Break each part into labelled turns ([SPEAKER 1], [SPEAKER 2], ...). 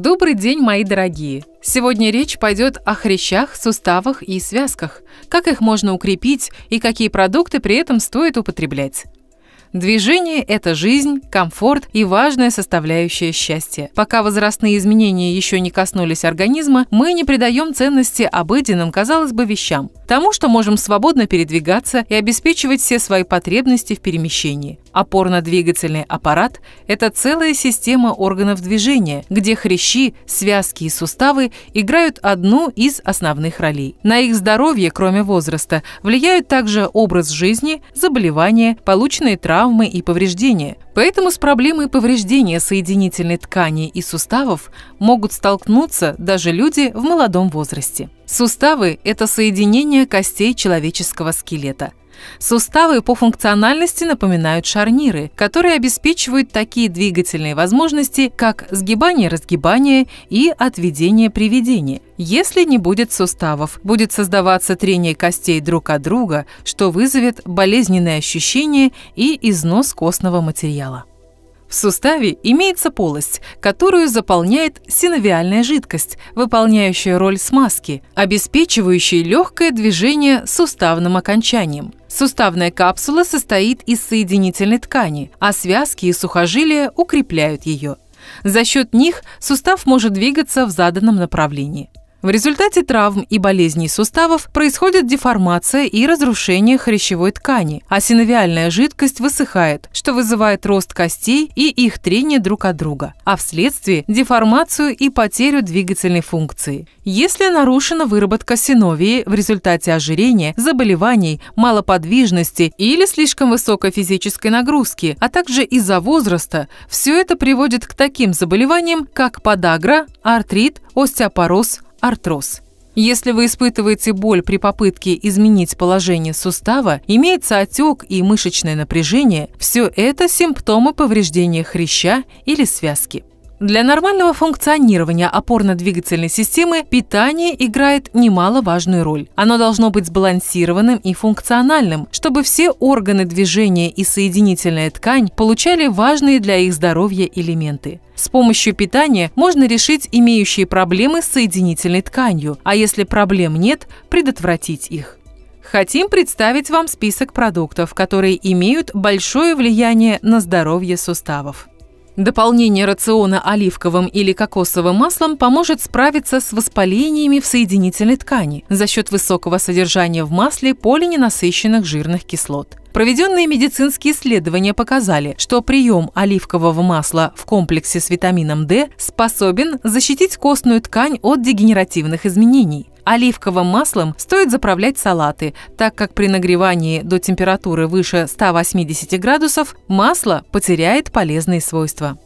[SPEAKER 1] Добрый день, мои дорогие! Сегодня речь пойдет о хрящах, суставах и связках, как их можно укрепить и какие продукты при этом стоит употреблять. Движение – это жизнь, комфорт и важная составляющая счастья. Пока возрастные изменения еще не коснулись организма, мы не придаем ценности обыденным, казалось бы, вещам. Тому, что можем свободно передвигаться и обеспечивать все свои потребности в перемещении. Опорно-двигательный аппарат – это целая система органов движения, где хрящи, связки и суставы играют одну из основных ролей. На их здоровье, кроме возраста, влияют также образ жизни, заболевания, полученные травмы и повреждения. Поэтому с проблемой повреждения соединительной ткани и суставов могут столкнуться даже люди в молодом возрасте. Суставы – это соединение костей человеческого скелета – Суставы по функциональности напоминают шарниры, которые обеспечивают такие двигательные возможности, как сгибание-разгибание и отведение-приведение. Если не будет суставов, будет создаваться трение костей друг от друга, что вызовет болезненные ощущения и износ костного материала. В суставе имеется полость, которую заполняет синовиальная жидкость, выполняющая роль смазки, обеспечивающей легкое движение суставным окончанием. Суставная капсула состоит из соединительной ткани, а связки и сухожилия укрепляют ее. За счет них сустав может двигаться в заданном направлении. В результате травм и болезней суставов происходит деформация и разрушение хрящевой ткани, а синовиальная жидкость высыхает, что вызывает рост костей и их трение друг от друга, а вследствие деформацию и потерю двигательной функции. Если нарушена выработка синовии в результате ожирения, заболеваний, малоподвижности или слишком высокой физической нагрузки, а также из-за возраста, все это приводит к таким заболеваниям, как подагра, артрит, остеопороз, артроз. Если вы испытываете боль при попытке изменить положение сустава, имеется отек и мышечное напряжение, все это симптомы повреждения хряща или связки. Для нормального функционирования опорно-двигательной системы питание играет немаловажную роль. Оно должно быть сбалансированным и функциональным, чтобы все органы движения и соединительная ткань получали важные для их здоровья элементы. С помощью питания можно решить имеющие проблемы с соединительной тканью, а если проблем нет, предотвратить их. Хотим представить вам список продуктов, которые имеют большое влияние на здоровье суставов. Дополнение рациона оливковым или кокосовым маслом поможет справиться с воспалениями в соединительной ткани за счет высокого содержания в масле полиненасыщенных жирных кислот. Проведенные медицинские исследования показали, что прием оливкового масла в комплексе с витамином D способен защитить костную ткань от дегенеративных изменений, Оливковым маслом стоит заправлять салаты, так как при нагревании до температуры выше 180 градусов масло потеряет полезные свойства.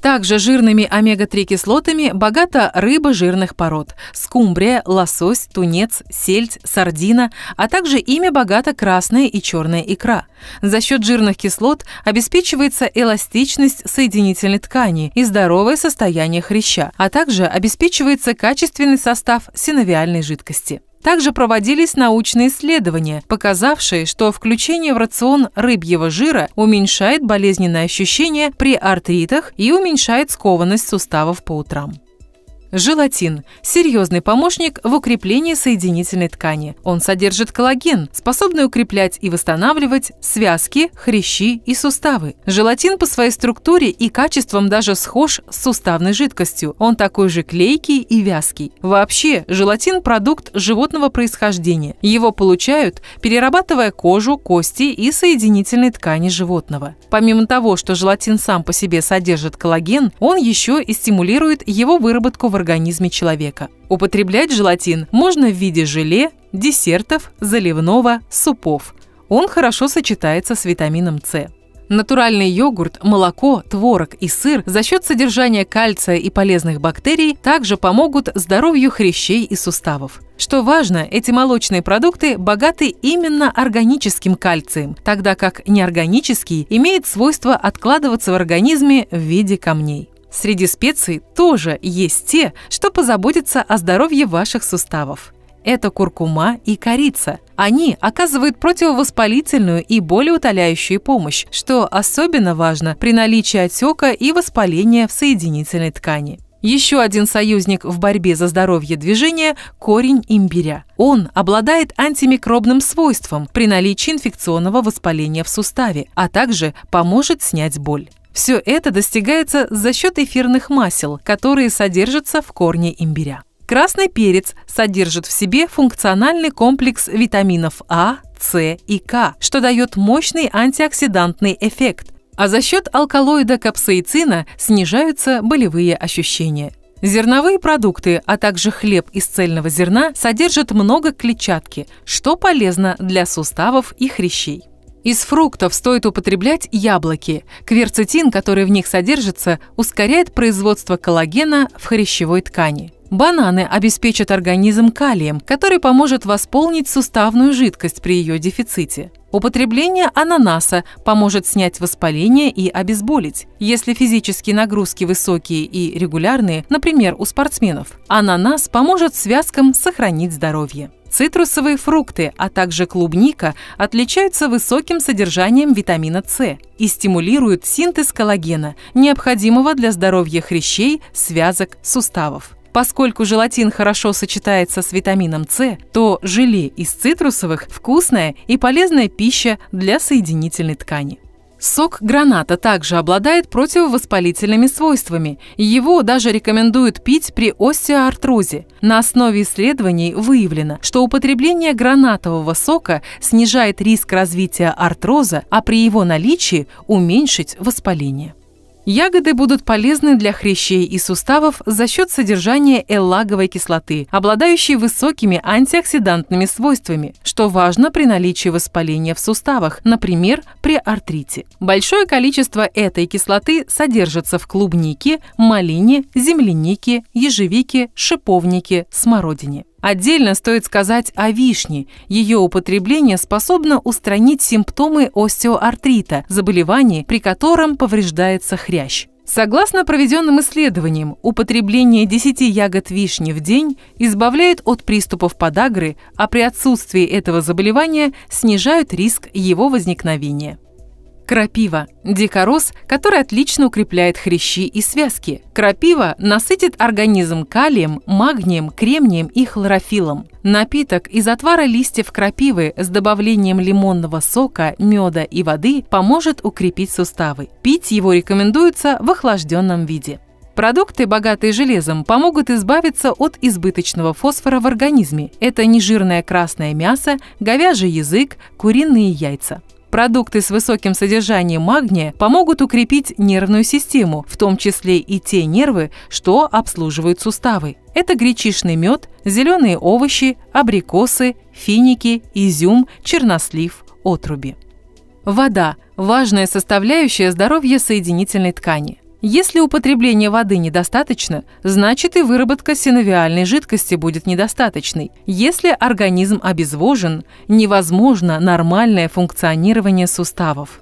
[SPEAKER 1] Также жирными омега-3 кислотами богата рыба жирных пород – скумбрия, лосось, тунец, сельдь, сардина, а также ими богата красная и черная икра. За счет жирных кислот обеспечивается эластичность соединительной ткани и здоровое состояние хряща, а также обеспечивается качественный состав синовиальной жидкости. Также проводились научные исследования, показавшие, что включение в рацион рыбьего жира уменьшает болезненные ощущения при артритах и уменьшает скованность суставов по утрам. Желатин – серьезный помощник в укреплении соединительной ткани. Он содержит коллаген, способный укреплять и восстанавливать связки, хрящи и суставы. Желатин по своей структуре и качествам даже схож с суставной жидкостью. Он такой же клейкий и вязкий. Вообще, желатин – продукт животного происхождения. Его получают, перерабатывая кожу, кости и соединительные ткани животного. Помимо того, что желатин сам по себе содержит коллаген, он еще и стимулирует его выработку в организме человека. Употреблять желатин можно в виде желе, десертов, заливного, супов. Он хорошо сочетается с витамином С. Натуральный йогурт, молоко, творог и сыр за счет содержания кальция и полезных бактерий также помогут здоровью хрящей и суставов. Что важно, эти молочные продукты богаты именно органическим кальцием, тогда как неорганический имеет свойство откладываться в организме в виде камней. Среди специй тоже есть те, что позаботятся о здоровье ваших суставов. Это куркума и корица. Они оказывают противовоспалительную и болеутоляющую помощь, что особенно важно при наличии отека и воспаления в соединительной ткани. Еще один союзник в борьбе за здоровье движения – корень имбиря. Он обладает антимикробным свойством при наличии инфекционного воспаления в суставе, а также поможет снять боль. Все это достигается за счет эфирных масел, которые содержатся в корне имбиря. Красный перец содержит в себе функциональный комплекс витаминов А, С и К, что дает мощный антиоксидантный эффект, а за счет алкалоида капсаицина снижаются болевые ощущения. Зерновые продукты, а также хлеб из цельного зерна содержат много клетчатки, что полезно для суставов и хрящей. Из фруктов стоит употреблять яблоки. Кверцетин, который в них содержится, ускоряет производство коллагена в хрящевой ткани. Бананы обеспечат организм калием, который поможет восполнить суставную жидкость при ее дефиците. Употребление ананаса поможет снять воспаление и обезболить. Если физические нагрузки высокие и регулярные, например, у спортсменов, ананас поможет связкам сохранить здоровье. Цитрусовые фрукты, а также клубника отличаются высоким содержанием витамина С и стимулируют синтез коллагена, необходимого для здоровья хрящей, связок, суставов. Поскольку желатин хорошо сочетается с витамином С, то желе из цитрусовых – вкусная и полезная пища для соединительной ткани. Сок граната также обладает противовоспалительными свойствами. Его даже рекомендуют пить при остеоартрозе. На основе исследований выявлено, что употребление гранатового сока снижает риск развития артроза, а при его наличии уменьшить воспаление. Ягоды будут полезны для хрящей и суставов за счет содержания эллаговой кислоты, обладающей высокими антиоксидантными свойствами, что важно при наличии воспаления в суставах, например, при артрите. Большое количество этой кислоты содержится в клубнике, малине, землянике, ежевике, шиповнике, смородине. Отдельно стоит сказать о вишне. Ее употребление способно устранить симптомы остеоартрита, заболеваний, при котором повреждается хрящ. Согласно проведенным исследованиям, употребление 10 ягод вишни в день избавляет от приступов подагры, а при отсутствии этого заболевания снижают риск его возникновения. Крапива – дикорос, который отлично укрепляет хрящи и связки. Крапива насытит организм калием, магнием, кремнием и хлорофилом. Напиток из отвара листьев крапивы с добавлением лимонного сока, меда и воды поможет укрепить суставы. Пить его рекомендуется в охлажденном виде. Продукты, богатые железом, помогут избавиться от избыточного фосфора в организме. Это нежирное красное мясо, говяжий язык, куриные яйца. Продукты с высоким содержанием магния помогут укрепить нервную систему, в том числе и те нервы, что обслуживают суставы. Это гречишный мед, зеленые овощи, абрикосы, финики, изюм, чернослив, отруби. Вода – важная составляющая здоровья соединительной ткани. Если употребления воды недостаточно, значит и выработка синовиальной жидкости будет недостаточной. Если организм обезвожен, невозможно нормальное функционирование суставов.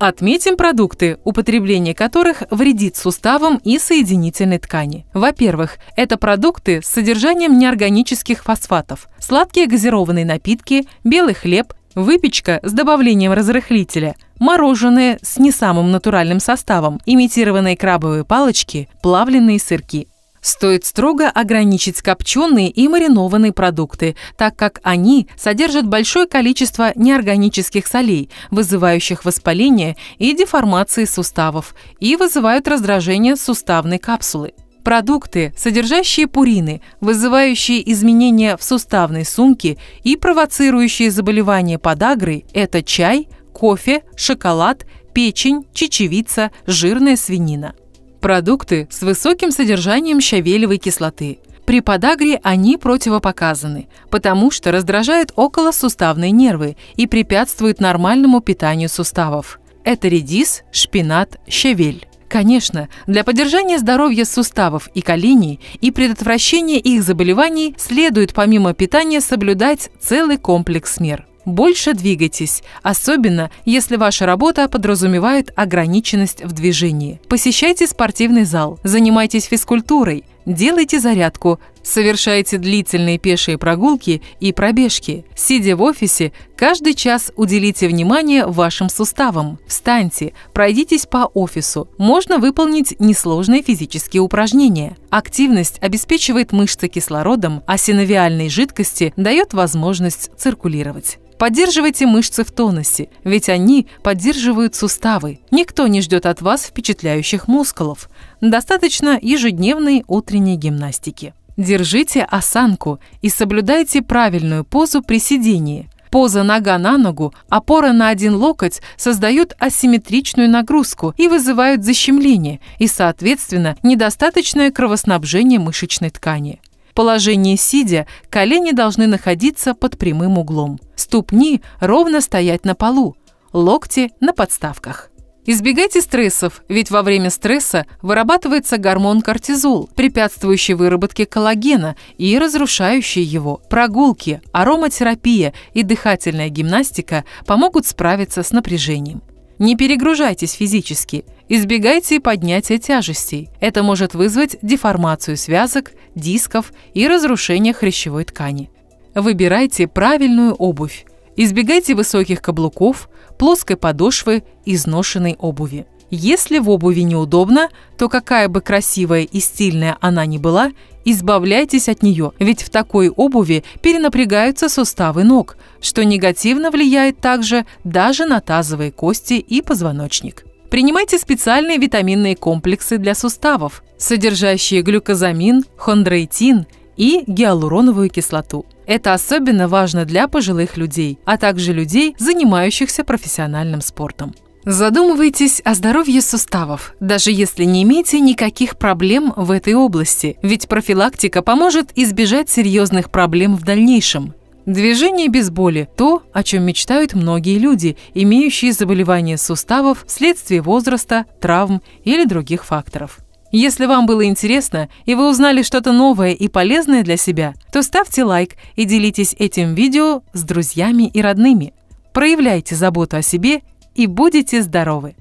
[SPEAKER 1] Отметим продукты, употребление которых вредит суставам и соединительной ткани. Во-первых, это продукты с содержанием неорганических фосфатов, сладкие газированные напитки, белый хлеб, выпечка с добавлением разрыхлителя – мороженое с не самым натуральным составом, имитированные крабовые палочки, плавленные сырки. Стоит строго ограничить копченые и маринованные продукты, так как они содержат большое количество неорганических солей, вызывающих воспаление и деформации суставов, и вызывают раздражение суставной капсулы. Продукты, содержащие пурины, вызывающие изменения в суставной сумке и провоцирующие заболевания подагры, это чай, кофе, шоколад, печень, чечевица, жирная свинина. Продукты с высоким содержанием щавелевой кислоты. При подагре они противопоказаны, потому что раздражают околосуставные нервы и препятствуют нормальному питанию суставов. Это редис, шпинат, щавель. Конечно, для поддержания здоровья суставов и коленей и предотвращения их заболеваний следует помимо питания соблюдать целый комплекс мер. Больше двигайтесь, особенно если ваша работа подразумевает ограниченность в движении. Посещайте спортивный зал, занимайтесь физкультурой, Делайте зарядку, совершайте длительные пешие прогулки и пробежки. Сидя в офисе, каждый час уделите внимание вашим суставам. Встаньте, пройдитесь по офису. Можно выполнить несложные физические упражнения. Активность обеспечивает мышцы кислородом, а синовиальной жидкости дает возможность циркулировать. Поддерживайте мышцы в тонусе, ведь они поддерживают суставы. Никто не ждет от вас впечатляющих мускулов достаточно ежедневной утренней гимнастики. Держите осанку и соблюдайте правильную позу при сидении. Поза нога на ногу, опора на один локоть создают асимметричную нагрузку и вызывают защемление и, соответственно, недостаточное кровоснабжение мышечной ткани. Положение сидя колени должны находиться под прямым углом. Ступни ровно стоять на полу, локти на подставках. Избегайте стрессов, ведь во время стресса вырабатывается гормон кортизол, препятствующий выработке коллагена и разрушающий его. Прогулки, ароматерапия и дыхательная гимнастика помогут справиться с напряжением. Не перегружайтесь физически, избегайте поднятия тяжестей. Это может вызвать деформацию связок, дисков и разрушение хрящевой ткани. Выбирайте правильную обувь. Избегайте высоких каблуков, плоской подошвы, изношенной обуви. Если в обуви неудобно, то какая бы красивая и стильная она ни была, избавляйтесь от нее, ведь в такой обуви перенапрягаются суставы ног, что негативно влияет также даже на тазовые кости и позвоночник. Принимайте специальные витаминные комплексы для суставов, содержащие глюкозамин, хондроитин – и гиалуроновую кислоту. Это особенно важно для пожилых людей, а также людей, занимающихся профессиональным спортом. Задумывайтесь о здоровье суставов, даже если не имеете никаких проблем в этой области, ведь профилактика поможет избежать серьезных проблем в дальнейшем. Движение без боли – то, о чем мечтают многие люди, имеющие заболевания суставов вследствие возраста, травм или других факторов. Если вам было интересно и вы узнали что-то новое и полезное для себя, то ставьте лайк и делитесь этим видео с друзьями и родными. Проявляйте заботу о себе и будете здоровы!